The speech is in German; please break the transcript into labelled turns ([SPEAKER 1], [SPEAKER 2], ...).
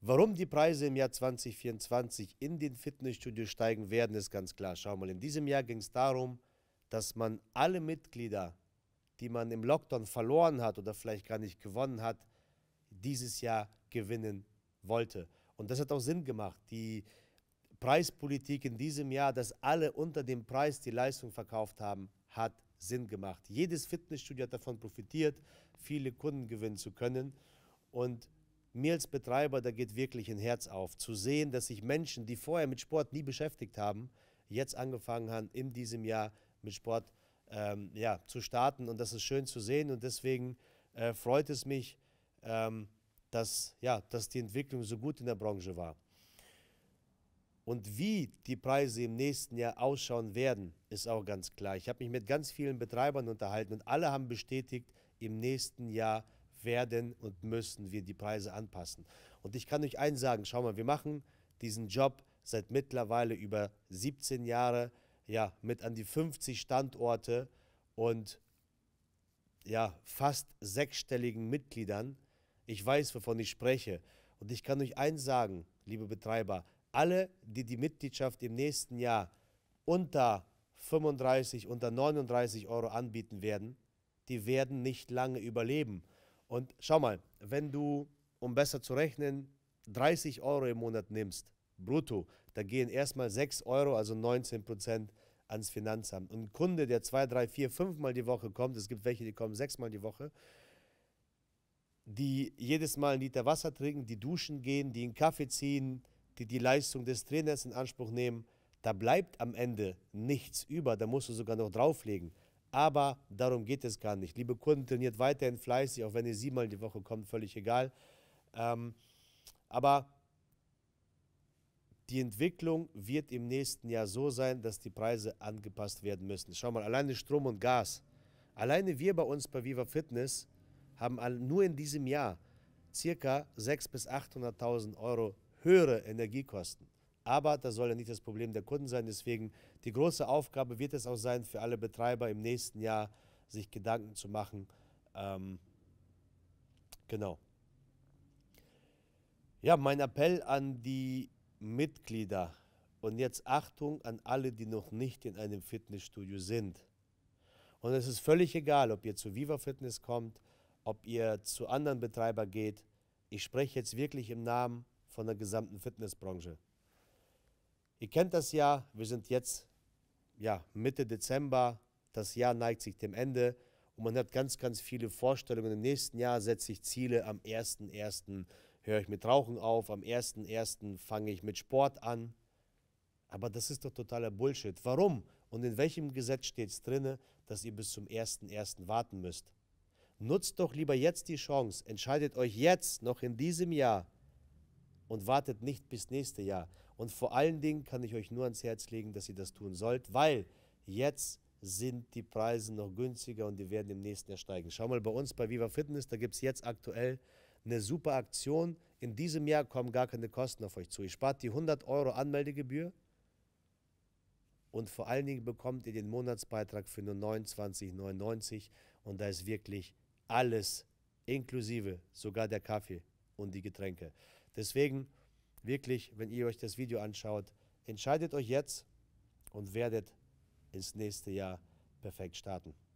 [SPEAKER 1] Warum die Preise im Jahr 2024 in den Fitnessstudios steigen werden, ist ganz klar. Schau mal, in diesem Jahr ging es darum, dass man alle Mitglieder, die man im Lockdown verloren hat oder vielleicht gar nicht gewonnen hat, dieses Jahr gewinnen wollte. Und das hat auch Sinn gemacht. Die Preispolitik in diesem Jahr, dass alle unter dem Preis die Leistung verkauft haben, hat Sinn gemacht. Jedes Fitnessstudio hat davon profitiert, viele Kunden gewinnen zu können. Und mir als Betreiber, da geht wirklich ein Herz auf, zu sehen, dass sich Menschen, die vorher mit Sport nie beschäftigt haben, jetzt angefangen haben, in diesem Jahr mit Sport ähm, ja, zu starten. Und das ist schön zu sehen. Und deswegen äh, freut es mich, ähm, dass, ja, dass die Entwicklung so gut in der Branche war. Und wie die Preise im nächsten Jahr ausschauen werden, ist auch ganz klar. Ich habe mich mit ganz vielen Betreibern unterhalten und alle haben bestätigt, im nächsten Jahr werden und müssen wir die Preise anpassen. Und ich kann euch eins sagen, schau mal, wir machen diesen Job seit mittlerweile über 17 Jahre, ja, mit an die 50 Standorte und ja, fast sechsstelligen Mitgliedern. Ich weiß, wovon ich spreche. Und ich kann euch eins sagen, liebe Betreiber, alle, die die Mitgliedschaft im nächsten Jahr unter 35, unter 39 Euro anbieten werden, die werden nicht lange überleben. Und schau mal, wenn du, um besser zu rechnen, 30 Euro im Monat nimmst, brutto, da gehen erstmal 6 Euro, also 19 Prozent ans Finanzamt. Und ein Kunde, der 2, 3, 4, 5 Mal die Woche kommt, es gibt welche, die kommen 6 Mal die Woche, die jedes Mal einen Liter Wasser trinken, die duschen gehen, die einen Kaffee ziehen, die die Leistung des Trainers in Anspruch nehmen, da bleibt am Ende nichts über, da musst du sogar noch drauflegen. Aber darum geht es gar nicht. Liebe Kunden, trainiert weiterhin fleißig, auch wenn ihr siebenmal in die Woche kommt, völlig egal. Ähm, aber die Entwicklung wird im nächsten Jahr so sein, dass die Preise angepasst werden müssen. Schau mal, alleine Strom und Gas. Alleine wir bei uns bei Viva Fitness haben nur in diesem Jahr circa 600.000 bis 800.000 Euro höhere Energiekosten. Aber das soll ja nicht das Problem der Kunden sein. Deswegen die große Aufgabe wird es auch sein, für alle Betreiber im nächsten Jahr sich Gedanken zu machen. Ähm, genau. Ja, mein Appell an die Mitglieder und jetzt Achtung an alle, die noch nicht in einem Fitnessstudio sind. Und es ist völlig egal, ob ihr zu Viva Fitness kommt, ob ihr zu anderen Betreibern geht. Ich spreche jetzt wirklich im Namen von der gesamten Fitnessbranche. Ihr kennt das ja, wir sind jetzt ja, Mitte Dezember, das Jahr neigt sich dem Ende und man hat ganz, ganz viele Vorstellungen. Im nächsten Jahr setze ich Ziele, am 1.1. höre ich mit Rauchen auf, am 1.1. fange ich mit Sport an. Aber das ist doch totaler Bullshit. Warum und in welchem Gesetz steht es drin, dass ihr bis zum 1.1. warten müsst? Nutzt doch lieber jetzt die Chance, entscheidet euch jetzt noch in diesem Jahr und wartet nicht bis nächste Jahr. Und vor allen Dingen kann ich euch nur ans Herz legen, dass ihr das tun sollt, weil jetzt sind die Preise noch günstiger und die werden im nächsten Jahr steigen. Schau mal bei uns bei Viva Fitness, da gibt es jetzt aktuell eine super Aktion. In diesem Jahr kommen gar keine Kosten auf euch zu. Ihr spart die 100 Euro Anmeldegebühr und vor allen Dingen bekommt ihr den Monatsbeitrag für nur 29,99 und da ist wirklich alles inklusive, sogar der Kaffee und die Getränke. Deswegen wirklich, wenn ihr euch das Video anschaut, entscheidet euch jetzt und werdet ins nächste Jahr perfekt starten.